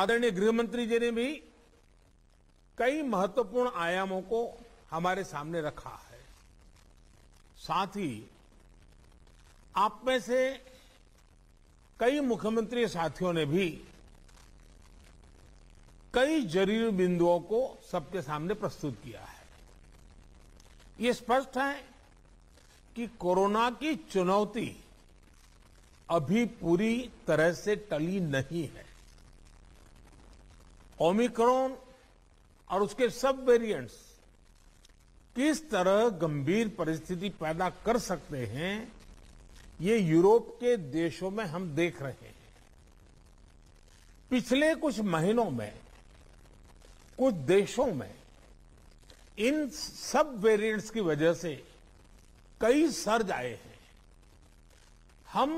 आदरणीय गृहमंत्री जी ने भी कई महत्वपूर्ण आयामों को हमारे सामने रखा है साथ ही आप में से कई मुख्यमंत्री साथियों ने भी कई जरूरी बिंदुओं को सबके सामने प्रस्तुत किया है ये स्पष्ट है कि कोरोना की चुनौती अभी पूरी तरह से टली नहीं है ओमिक्रॉन और उसके सब वेरिएंट्स किस तरह गंभीर परिस्थिति पैदा कर सकते हैं ये यूरोप के देशों में हम देख रहे हैं पिछले कुछ महीनों में कुछ देशों में इन सब वेरिएंट्स की वजह से कई सर्ज आए हैं हम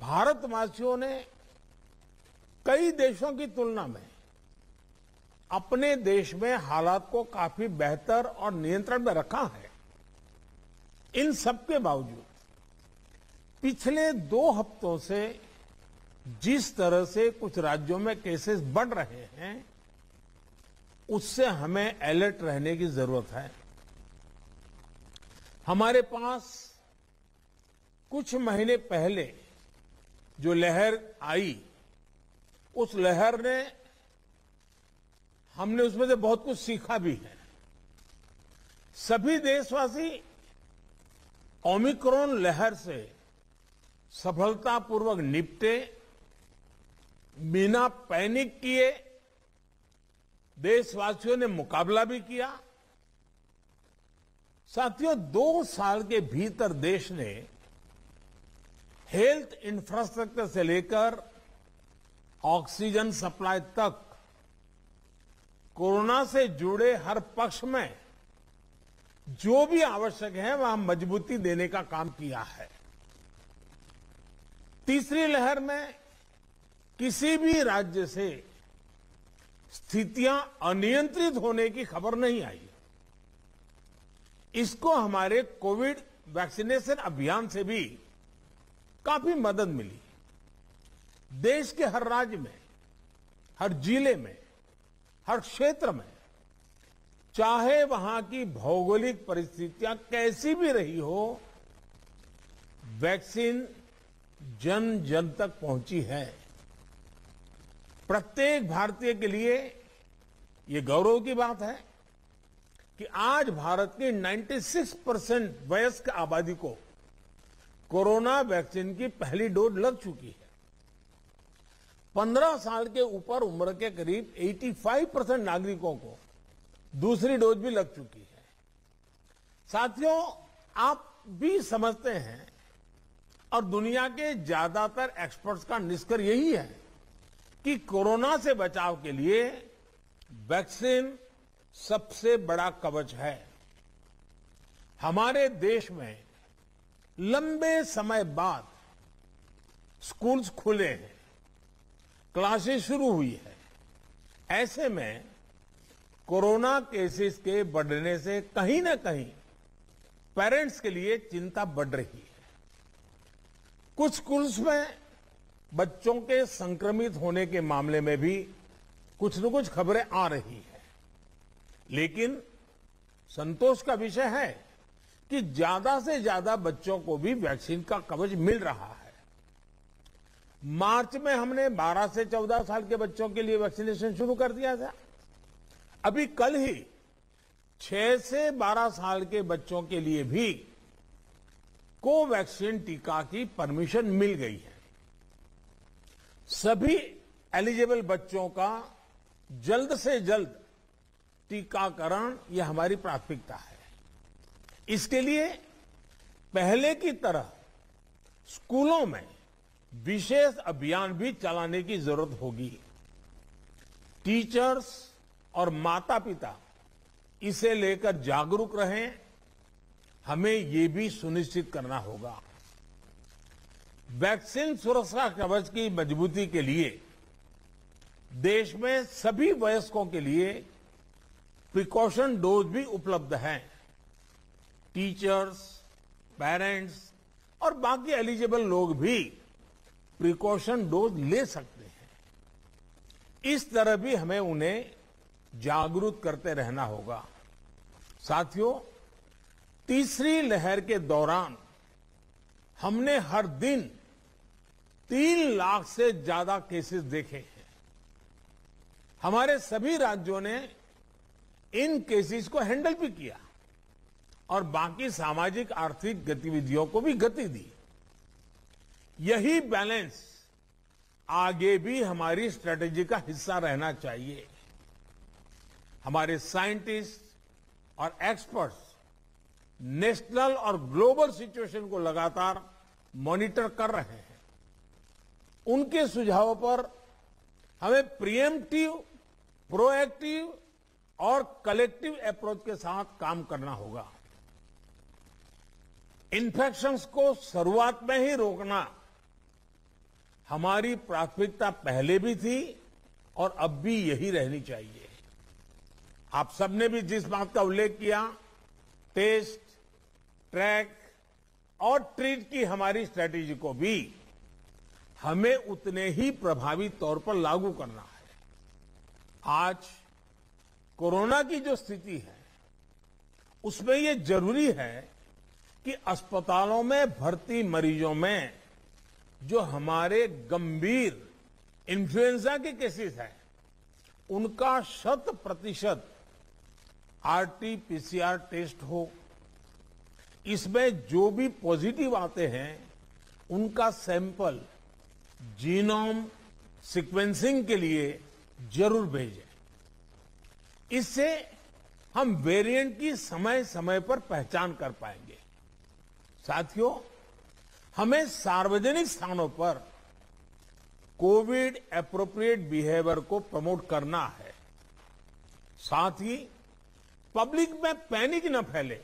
भारतवासियों ने कई देशों की तुलना में अपने देश में हालात को काफी बेहतर और नियंत्रण में रखा है इन सब के बावजूद पिछले दो हफ्तों से जिस तरह से कुछ राज्यों में केसेस बढ़ रहे हैं उससे हमें अलर्ट रहने की जरूरत है हमारे पास कुछ महीने पहले जो लहर आई उस लहर ने हमने उसमें से बहुत कुछ सीखा भी है सभी देशवासी ओमिक्रॉन लहर से सफलतापूर्वक निपटे बिना पैनिक किए देशवासियों ने मुकाबला भी किया साथियों दो साल के भीतर देश ने हेल्थ इंफ्रास्ट्रक्चर से लेकर ऑक्सीजन सप्लाई तक कोरोना से जुड़े हर पक्ष में जो भी आवश्यक है वह मजबूती देने का काम किया है तीसरी लहर में किसी भी राज्य से स्थितियां अनियंत्रित होने की खबर नहीं आई इसको हमारे कोविड वैक्सीनेशन अभियान से भी काफी मदद मिली देश के हर राज्य में हर जिले में हर क्षेत्र में चाहे वहां की भौगोलिक परिस्थितियां कैसी भी रही हो वैक्सीन जन जन तक पहुंची है प्रत्येक भारतीय के लिए ये गौरव की बात है कि आज भारत की 96 परसेंट वयस्क आबादी को कोरोना वैक्सीन की पहली डोज लग चुकी है पंद्रह साल के ऊपर उम्र के करीब 85 परसेंट नागरिकों को दूसरी डोज भी लग चुकी है साथियों आप भी समझते हैं और दुनिया के ज्यादातर एक्सपर्ट्स का निष्कर्ष यही है कि कोरोना से बचाव के लिए वैक्सीन सबसे बड़ा कवच है हमारे देश में लंबे समय बाद स्कूल्स खुले हैं क्लासेस शुरू हुई है ऐसे में कोरोना केसेस के बढ़ने से कहीं ना कहीं पेरेंट्स के लिए चिंता बढ़ रही है कुछ स्कूल्स में बच्चों के संक्रमित होने के मामले में भी कुछ न कुछ खबरें आ रही है लेकिन संतोष का विषय है कि ज्यादा से ज्यादा बच्चों को भी वैक्सीन का कवच मिल रहा है मार्च में हमने 12 से 14 साल के बच्चों के लिए वैक्सीनेशन शुरू कर दिया था अभी कल ही 6 से 12 साल के बच्चों के लिए भी कोवैक्सीन टीका की परमिशन मिल गई है सभी एलिजिबल बच्चों का जल्द से जल्द टीकाकरण यह हमारी प्राथमिकता है इसके लिए पहले की तरह स्कूलों में विशेष अभियान भी चलाने की जरूरत होगी टीचर्स और माता पिता इसे लेकर जागरूक रहें हमें ये भी सुनिश्चित करना होगा वैक्सीन सुरक्षा कवच की मजबूती के लिए देश में सभी वयस्कों के लिए प्रिकॉशन डोज भी उपलब्ध हैं टीचर्स पेरेंट्स और बाकी एलिजिबल लोग भी प्रिकॉशन डोज ले सकते हैं इस तरह भी हमें उन्हें जागरूक करते रहना होगा साथियों तीसरी लहर के दौरान हमने हर दिन तीन लाख से ज्यादा केसेस देखे हैं हमारे सभी राज्यों ने इन केसेस को हैंडल भी किया और बाकी सामाजिक आर्थिक गतिविधियों को भी गति दी यही बैलेंस आगे भी हमारी स्ट्रेटेजी का हिस्सा रहना चाहिए हमारे साइंटिस्ट और एक्सपर्ट्स नेशनल और ग्लोबल सिचुएशन को लगातार मॉनिटर कर रहे हैं उनके सुझावों पर हमें प्रिएम्पटिव प्रोएक्टिव और कलेक्टिव अप्रोच के साथ काम करना होगा इन्फेक्शंस को शुरुआत में ही रोकना हमारी प्राथमिकता पहले भी थी और अब भी यही रहनी चाहिए आप सबने भी जिस बात का उल्लेख किया टेस्ट ट्रैक और ट्रीट की हमारी स्ट्रेटेजी को भी हमें उतने ही प्रभावी तौर पर लागू करना है आज कोरोना की जो स्थिति है उसमें ये जरूरी है कि अस्पतालों में भर्ती मरीजों में जो हमारे गंभीर इन्फ्लुएंजा के केसेस हैं उनका शत प्रतिशत आरटीपीसीआर टेस्ट हो इसमें जो भी पॉजिटिव आते हैं उनका सैंपल जीनोम सीक्वेंसिंग के लिए जरूर भेजें इससे हम वेरिएंट की समय समय पर पहचान कर पाएंगे साथियों हमें सार्वजनिक स्थानों पर कोविड एप्रोप्रिएट बिहेवियर को प्रमोट करना है साथ ही पब्लिक में पैनिक न फैले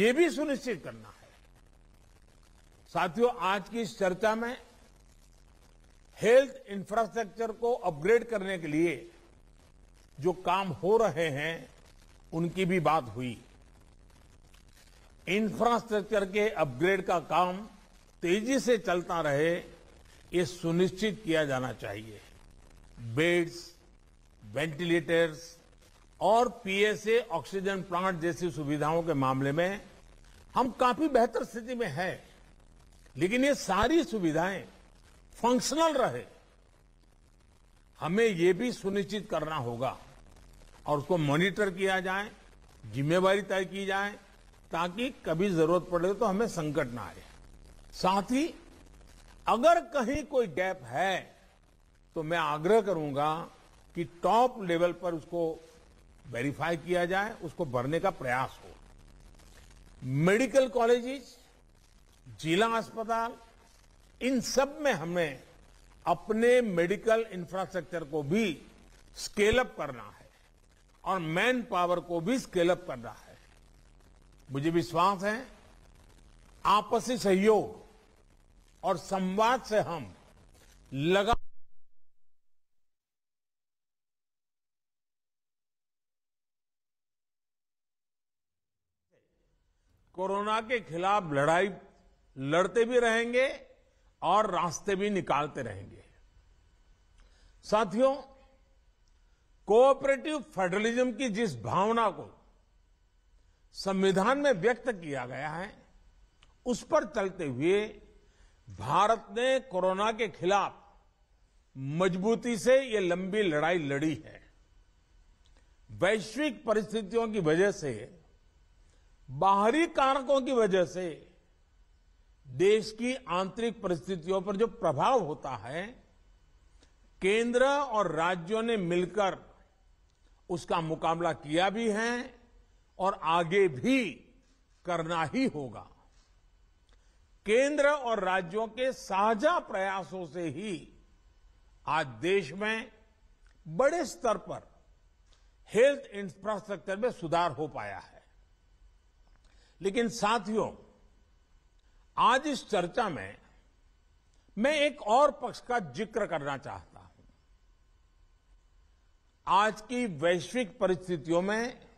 ये भी सुनिश्चित करना है साथियों आज की इस चर्चा में हेल्थ इंफ्रास्ट्रक्चर को अपग्रेड करने के लिए जो काम हो रहे हैं उनकी भी बात हुई इंफ्रास्ट्रक्चर के अपग्रेड का काम तेजी से चलता रहे ये सुनिश्चित किया जाना चाहिए बेड्स वेंटिलेटर्स और पीएसए ऑक्सीजन प्लांट जैसी सुविधाओं के मामले में हम काफी बेहतर स्थिति में हैं लेकिन ये सारी सुविधाएं फंक्शनल रहे हमें ये भी सुनिश्चित करना होगा और उसको मॉनिटर किया जाए जिम्मेवारी तय की जाए ताकि कभी जरूरत पड़े तो हमें संकट ना आए साथ ही अगर कहीं कोई गैप है तो मैं आग्रह करूंगा कि टॉप लेवल पर उसको वेरीफाई किया जाए उसको भरने का प्रयास हो मेडिकल कॉलेजेस जिला अस्पताल इन सब में हमें अपने मेडिकल इंफ्रास्ट्रक्चर को भी स्केल अप करना है और मैन पावर को भी स्केल अप करना है मुझे विश्वास है आपसी सहयोग और संवाद से हम लगा कोरोना के खिलाफ लड़ाई लड़ते भी रहेंगे और रास्ते भी निकालते रहेंगे साथियों कोऑपरेटिव फेडरलिज्म की जिस भावना को संविधान में व्यक्त किया गया है उस पर चलते हुए भारत ने कोरोना के खिलाफ मजबूती से ये लंबी लड़ाई लड़ी है वैश्विक परिस्थितियों की वजह से बाहरी कारकों की वजह से देश की आंतरिक परिस्थितियों पर जो प्रभाव होता है केंद्र और राज्यों ने मिलकर उसका मुकाबला किया भी है और आगे भी करना ही होगा केंद्र और राज्यों के साझा प्रयासों से ही आज देश में बड़े स्तर पर हेल्थ इंफ्रास्ट्रक्चर में सुधार हो पाया है लेकिन साथियों आज इस चर्चा में मैं एक और पक्ष का जिक्र करना चाहता हूं आज की वैश्विक परिस्थितियों में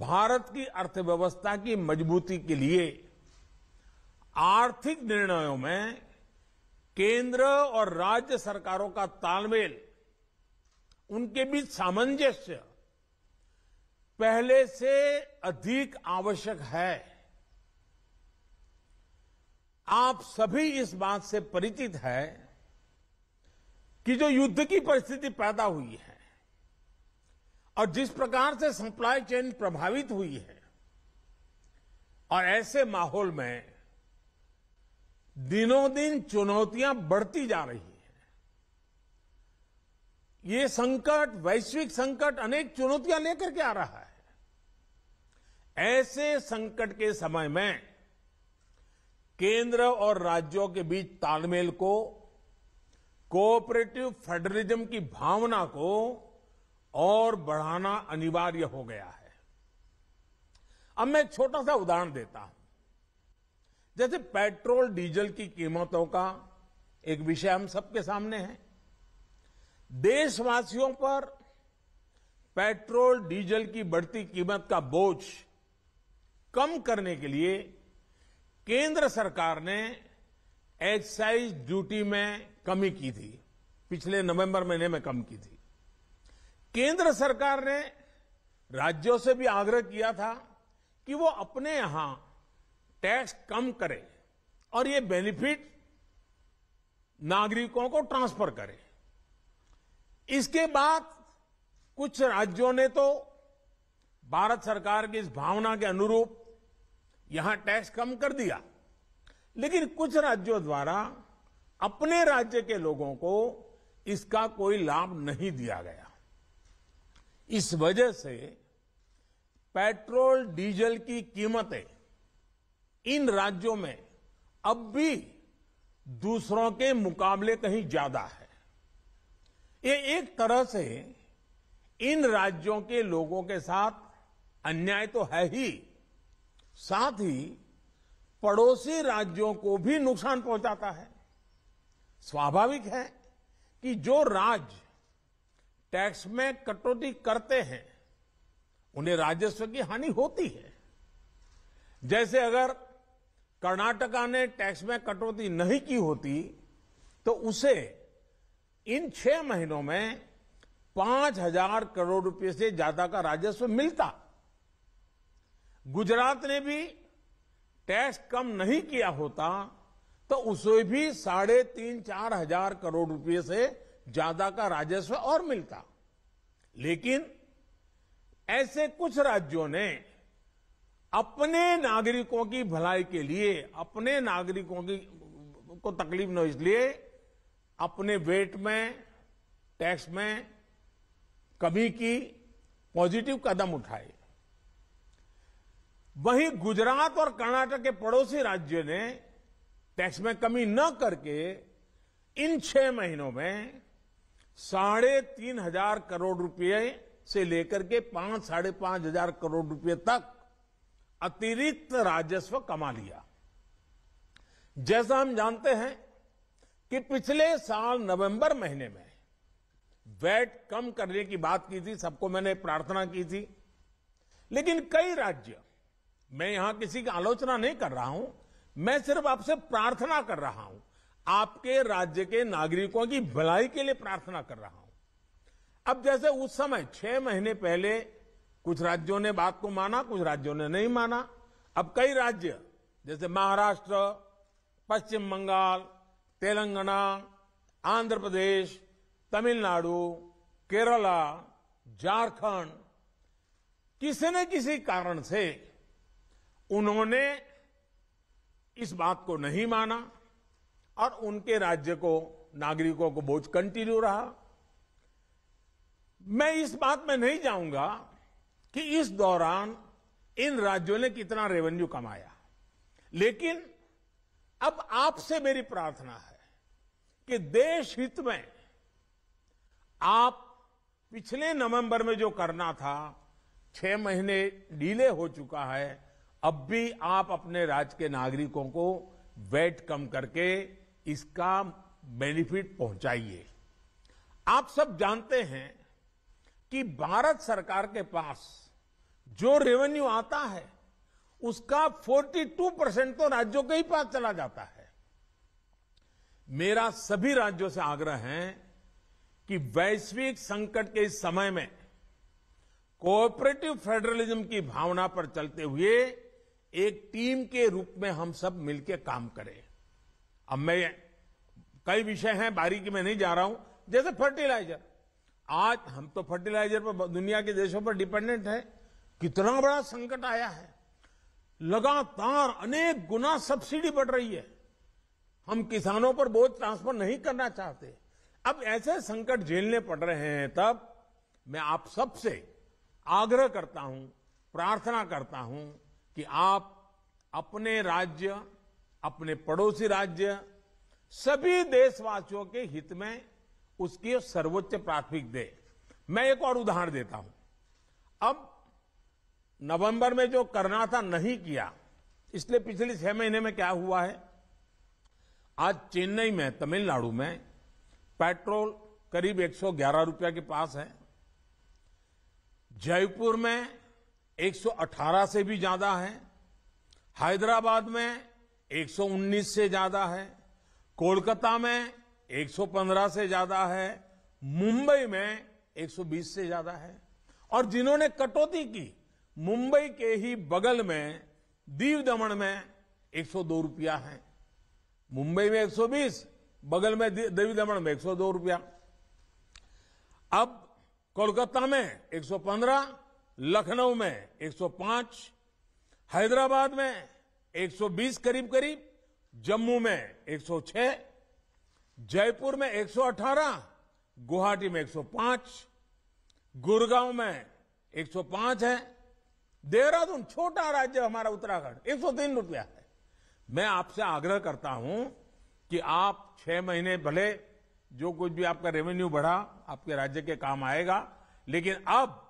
भारत की अर्थव्यवस्था की मजबूती के लिए आर्थिक निर्णयों में केंद्र और राज्य सरकारों का तालमेल उनके बीच सामंजस्य पहले से अधिक आवश्यक है आप सभी इस बात से परिचित है कि जो युद्ध की परिस्थिति पैदा हुई है और जिस प्रकार से सप्लाई चेन प्रभावित हुई है और ऐसे माहौल में दिनों दिन चुनौतियां बढ़ती जा रही हैं ये संकट वैश्विक संकट अनेक चुनौतियां लेकर के आ रहा है ऐसे संकट के समय में केंद्र और राज्यों के बीच तालमेल को कोऑपरेटिव फेडरलिज्म की भावना को और बढ़ाना अनिवार्य हो गया है अब मैं एक छोटा सा उदाहरण देता हूं जैसे पेट्रोल डीजल की कीमतों का एक विषय हम सबके सामने है देशवासियों पर पेट्रोल डीजल की बढ़ती कीमत का बोझ कम करने के लिए केंद्र सरकार ने एक्साइज ड्यूटी में कमी की थी पिछले नवंबर महीने में कम की थी केंद्र सरकार ने राज्यों से भी आग्रह किया था कि वो अपने यहां टैक्स कम करें और ये बेनिफिट नागरिकों को ट्रांसफर करें इसके बाद कुछ राज्यों ने तो भारत सरकार की इस भावना के अनुरूप यहां टैक्स कम कर दिया लेकिन कुछ राज्यों द्वारा अपने राज्य के लोगों को इसका कोई लाभ नहीं दिया गया इस वजह से पेट्रोल डीजल की कीमतें इन राज्यों में अब भी दूसरों के मुकाबले कहीं ज्यादा है ये एक तरह से इन राज्यों के लोगों के साथ अन्याय तो है ही साथ ही पड़ोसी राज्यों को भी नुकसान पहुंचाता है स्वाभाविक है कि जो राज्य टैक्स में कटौती करते हैं उन्हें राजस्व की हानि होती है जैसे अगर कर्नाटका ने टैक्स में कटौती नहीं की होती तो उसे इन छह महीनों में पांच हजार करोड़ रुपए से ज्यादा का राजस्व मिलता गुजरात ने भी टैक्स कम नहीं किया होता तो उसे भी साढ़े तीन चार हजार करोड़ रुपए से ज्यादा का राजस्व और मिलता लेकिन ऐसे कुछ राज्यों ने अपने नागरिकों की भलाई के लिए अपने नागरिकों की को तकलीफ न इसलिए अपने वेट में टैक्स में कमी की पॉजिटिव कदम उठाए वहीं गुजरात और कर्नाटक के पड़ोसी राज्य ने टैक्स में कमी न करके इन छह महीनों में साढ़े तीन हजार करोड़ रुपए से लेकर के पांच साढ़े पांच हजार करोड़ रुपए तक अतिरिक्त राजस्व कमा लिया जैसा हम जानते हैं कि पिछले साल नवंबर महीने में वैट कम करने की बात की थी सबको मैंने प्रार्थना की थी लेकिन कई राज्य मैं यहां किसी की आलोचना नहीं कर रहा हूं मैं सिर्फ आपसे प्रार्थना कर रहा हूं आपके राज्य के नागरिकों की भलाई के लिए प्रार्थना कर रहा हूं अब जैसे उस समय छह महीने पहले कुछ राज्यों ने बात को माना कुछ राज्यों ने नहीं माना अब कई राज्य जैसे महाराष्ट्र पश्चिम बंगाल तेलंगाना आंध्र प्रदेश तमिलनाडु केरला झारखंड किसी न किसी कारण से उन्होंने इस बात को नहीं माना और उनके राज्य को नागरिकों को बोझ कंटिन्यू रहा मैं इस बात में नहीं जाऊंगा कि इस दौरान इन राज्यों ने कितना रेवेन्यू कमाया लेकिन अब आपसे मेरी प्रार्थना है कि देश हित में आप पिछले नवंबर में जो करना था छह महीने डीले हो चुका है अब भी आप अपने राज्य के नागरिकों को वेट कम करके इसका बेनिफिट पहुंचाइए आप सब जानते हैं कि भारत सरकार के पास जो रेवेन्यू आता है उसका 42 परसेंट तो राज्यों के ही पास चला जाता है मेरा सभी राज्यों से आग्रह है कि वैश्विक संकट के इस समय में कोऑपरेटिव फेडरलिज्म की भावना पर चलते हुए एक टीम के रूप में हम सब मिलकर काम करें अब मैं कई विषय हैं बारीकी में नहीं जा रहा हूं जैसे फर्टिलाइजर आज हम तो फर्टिलाइजर पर दुनिया के देशों पर डिपेंडेंट है कितना बड़ा संकट आया है लगातार अनेक गुना सब्सिडी बढ़ रही है हम किसानों पर बोझ ट्रांसफर नहीं करना चाहते अब ऐसे संकट झेलने पड़ रहे हैं तब मैं आप सबसे आग्रह करता हूं प्रार्थना करता हूं कि आप अपने राज्य अपने पड़ोसी राज्य सभी देशवासियों के हित में उसकी सर्वोच्च प्राथमिक दे मैं एक और उदाहरण देता हूं अब नवंबर में जो करना था नहीं किया इसलिए पिछले छह महीने में क्या हुआ है आज चेन्नई में तमिलनाडु में पेट्रोल करीब 111 रुपया के पास है जयपुर में 118 से भी ज्यादा है हैदराबाद में 119 से ज्यादा है कोलकाता में 115 से ज्यादा है मुंबई में 120 से ज्यादा है और जिन्होंने कटौती की मुंबई के ही बगल में दीव दमन में 102 रुपया है मुंबई में 120 बगल में देवी दमन में 102 रुपया अब कोलकाता में 115 लखनऊ में 105 हैदराबाद में 120 करीब करीब जम्मू में 106 जयपुर में 118 गुवाहाटी में 105 गुड़गांव में 105 है देहरादून छोटा राज्य हमारा उत्तराखंड 103 रुपया है मैं आपसे आग्रह करता हूं कि आप छह महीने भले जो कुछ भी आपका रेवेन्यू बढ़ा आपके राज्य के काम आएगा लेकिन अब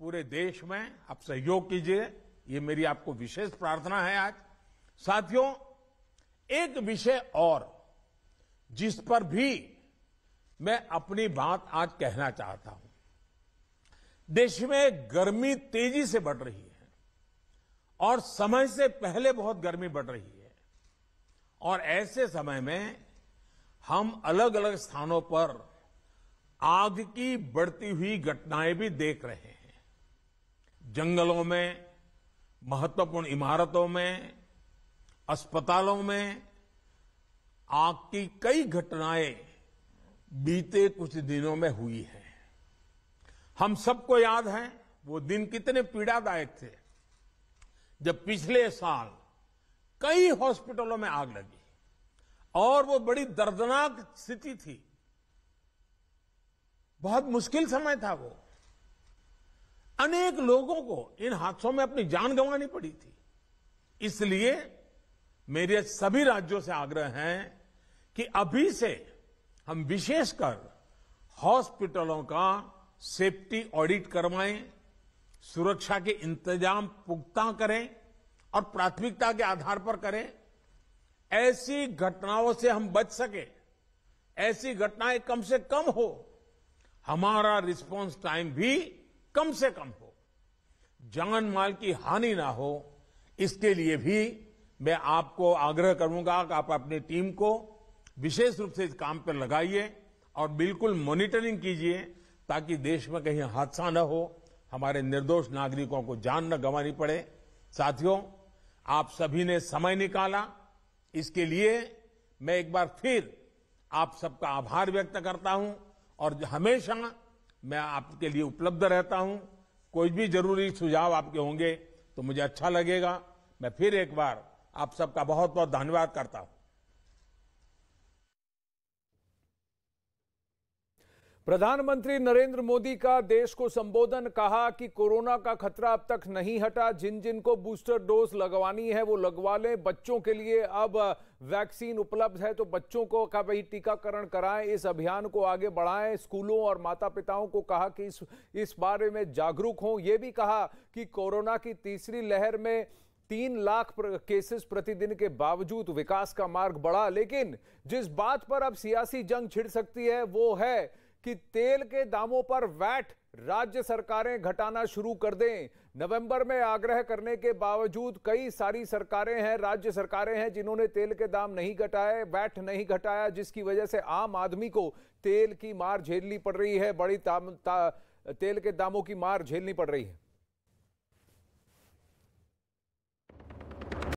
पूरे देश में आप सहयोग कीजिए ये मेरी आपको विशेष प्रार्थना है आज साथियों एक विषय और जिस पर भी मैं अपनी बात आज कहना चाहता हूं देश में गर्मी तेजी से बढ़ रही है और समय से पहले बहुत गर्मी बढ़ रही है और ऐसे समय में हम अलग अलग स्थानों पर आग की बढ़ती हुई घटनाएं भी देख रहे हैं जंगलों में महत्वपूर्ण इमारतों में अस्पतालों में आग की कई घटनाएं बीते कुछ दिनों में हुई है हम सबको याद है वो दिन कितने पीड़ादायक थे जब पिछले साल कई हॉस्पिटलों में आग लगी और वो बड़ी दर्दनाक स्थिति थी बहुत मुश्किल समय था वो अनेक लोगों को इन हादसों में अपनी जान गंवानी पड़ी थी इसलिए मेरे सभी राज्यों से आग्रह है कि अभी से हम विशेषकर हॉस्पिटलों का सेफ्टी ऑडिट करवाएं सुरक्षा के इंतजाम पुख्ता करें और प्राथमिकता के आधार पर करें ऐसी घटनाओं से हम बच सके ऐसी घटनाएं कम से कम हो हमारा रिस्पांस टाइम भी कम से कम हो जान माल की हानि ना हो इसके लिए भी मैं आपको आग्रह करूंगा कि आप अपनी टीम को विशेष रूप से इस काम पर लगाइए और बिल्कुल मॉनिटरिंग कीजिए ताकि देश में कहीं हादसा न हो हमारे निर्दोष नागरिकों को जान न गंवानी पड़े साथियों आप सभी ने समय निकाला इसके लिए मैं एक बार फिर आप सबका आभार व्यक्त करता हूं और हमेशा मैं आपके लिए उपलब्ध रहता हूं कोई भी जरूरी सुझाव आपके होंगे तो मुझे अच्छा लगेगा मैं फिर एक बार आप सबका बहुत बहुत धन्यवाद करता हूं प्रधानमंत्री नरेंद्र मोदी का देश को संबोधन कहा कि कोरोना का खतरा अब तक नहीं हटा जिन जिन को बूस्टर डोज लगवानी है वो लगवा लें बच्चों के लिए अब वैक्सीन उपलब्ध है तो बच्चों को का भाई टीकाकरण कराएं इस अभियान को आगे बढ़ाएं स्कूलों और माता पिताओं को कहा कि इस इस बारे में जागरूक हों ये भी कहा कि कोरोना की तीसरी लहर में तीन लाख केसेस प्रतिदिन के बावजूद विकास का मार्ग बढ़ा लेकिन जिस बात पर अब सियासी जंग छिड़ सकती है वो है कि तेल के दामों पर वैट राज्य सरकारें घटाना शुरू कर दें नवंबर में आग्रह करने के बावजूद कई सारी सरकारें हैं राज्य सरकारें हैं जिन्होंने तेल के दाम नहीं घटाए वैट नहीं घटाया जिसकी वजह से आम आदमी को तेल की मार झेलनी पड़ रही है बड़ी ता, ता, तेल के दामों की मार झेलनी पड़ रही है